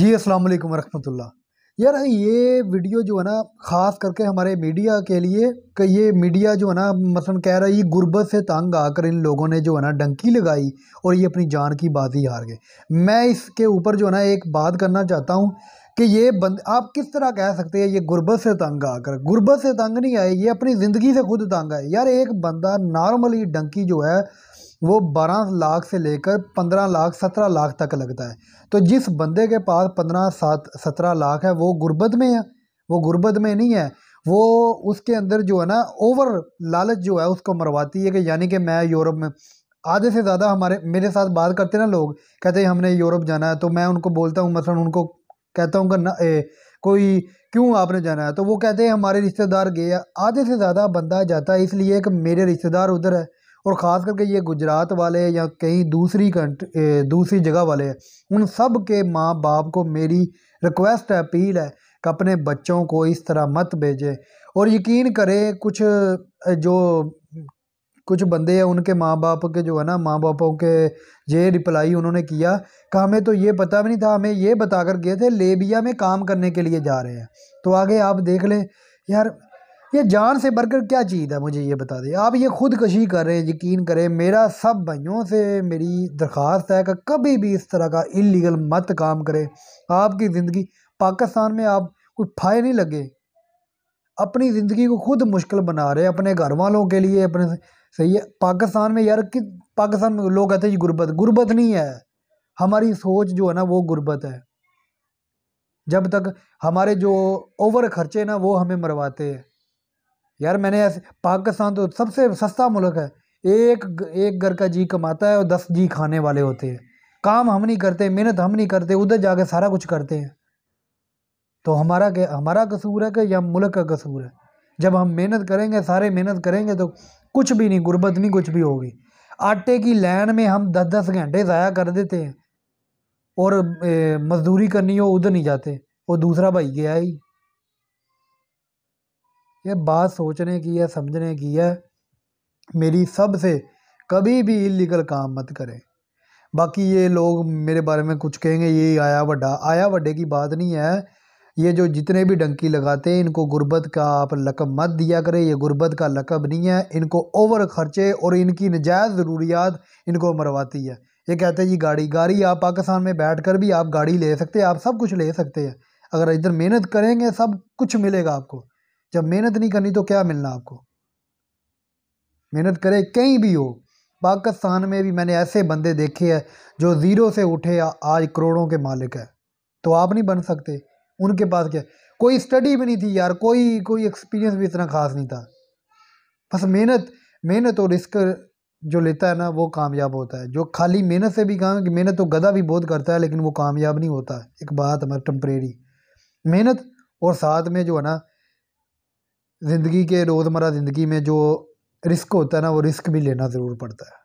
जी अस्सलाम वालेकुम वरहमतुल्लाह यार ये वीडियो जो है ना ख़ास करके हमारे मीडिया के लिए कि ये मीडिया जो है ना मसलन कह रहा है ये गुर्बत से तंग आकर इन लोगों ने जो है ना डंकी लगाई और ये अपनी जान की बाजी हार गए मैं इसके ऊपर जो है ना एक बात करना चाहता हूँ कि ये बंद आप किस तरह कह सकते हैं ये गुर्बत से तंग आकर गुर्बत से तंग नहीं आए ये अपनी ज़िंदगी से खुद तंग आए यार एक बंदा नॉर्मली डंकी जो है वो बारह लाख से लेकर पंद्रह लाख सत्रह लाख तक लगता है तो जिस बंदे के पास पंद्रह सात सत्रह लाख है वो गुर्बत में है वो गुर्बत में नहीं है वो उसके अंदर जो है ना ओवर लालच जो है उसको मरवाती है कि यानी कि मैं यूरोप में आधे से ज़्यादा हमारे मेरे साथ बात करते ना लोग कहते हैं हमने यूरोप जाना है तो मैं उनको बोलता हूँ मसलन उनको कहता हूँ कि कोई क्यों आपने जाना है तो वो कहते हैं हमारे रिश्तेदार गए आधे से ज़्यादा बंदा जाता है इसलिए कि मेरे रिश्तेदार उधर है और ख़ास करके ये गुजरात वाले या कहीं दूसरी कंट्री दूसरी जगह वाले उन सब के माँ बाप को मेरी रिक्वेस्ट है अपील है कि अपने बच्चों को इस तरह मत भेजें और यकीन करें कुछ जो कुछ बंदे हैं उनके माँ बाप के जो है ना माँ बापों के ये रिप्लाई उन्होंने किया कि हमें तो ये पता भी नहीं था हमें ये बता कर गए थे लेबिया में काम करने के लिए जा रहे हैं तो आगे आप देख लें यार ये जान से बढ़कर क्या चीज़ है मुझे ये बता दें आप ये खुदकशी कर रहे हैं यकीन करें मेरा सब भाइयों से मेरी दरख्वास्त है कि कभी भी इस तरह का इलीगल मत काम करें आपकी ज़िंदगी पाकिस्तान में आप कोई फाये नहीं लगे अपनी ज़िंदगी को खुद मुश्किल बना रहे अपने घर वालों के लिए अपने सही है पाकिस्तान में यार कि पाकिस्तान में लोग कहते हैं गुर्बत गुर्बत नहीं है हमारी सोच जो है ना वो गुर्बत है जब तक हमारे जो ओवर खर्चे ना वो हमें मरवाते हैं यार मैंने ऐसे पाकिस्तान तो सबसे सस्ता मुल्क है एक एक घर का जी कमाता है और दस जी खाने वाले होते हैं काम हम नहीं करते मेहनत हम नहीं करते उधर जाके सारा कुछ करते हैं तो हमारा क्या हमारा कसूर है कि या मुल्क का कसूर है जब हम मेहनत करेंगे सारे मेहनत करेंगे तो कुछ भी नहीं गुर्बत नहीं कुछ भी होगी आटे की लाइन में हम दस दस घंटे ज़ाया कर देते हैं और मजदूरी करनी हो उधर नहीं जाते और दूसरा भाई गया ही ये बात सोचने की है समझने की है मेरी सबसे कभी भी इलीगल काम मत करें बाकी ये लोग मेरे बारे में कुछ कहेंगे ये आया वड्डा आया वड्डे की बात नहीं है ये जो जितने भी डंकी लगाते हैं इनको गुर्बत का आप लकब मत दिया करें ये गुर्बत का लकब नहीं है इनको ओवर खर्चे और इनकी नजायज़ ज़रूरियात इनको मरवाती है ये कहते हैं जी गाड़ी गाड़ी आप पाकिस्तान में बैठ कर भी आप गाड़ी ले सकते हैं आप सब कुछ ले सकते हैं अगर इधर मेहनत करेंगे सब कुछ मिलेगा आपको जब मेहनत नहीं करनी तो क्या मिलना आपको मेहनत करे कहीं भी हो पाकिस्तान में भी मैंने ऐसे बंदे देखे हैं जो ज़ीरो से उठे आज करोड़ों के मालिक है तो आप नहीं बन सकते उनके पास क्या कोई स्टडी भी नहीं थी यार कोई कोई एक्सपीरियंस भी इतना ख़ास नहीं था बस मेहनत मेहनत और रिस्क जो लेता है ना वो कामयाब होता है जो खाली मेहनत से भी काम मेहनत तो गधा भी बहुत करता है लेकिन वो कामयाब नहीं होता एक बात हमारे टम्परेरी मेहनत और साथ में जो है ना ज़िंदगी के रोज़मर्रा ज़िंदगी में जो रिस्क होता है ना वो रिस्क भी लेना ज़रूर पड़ता है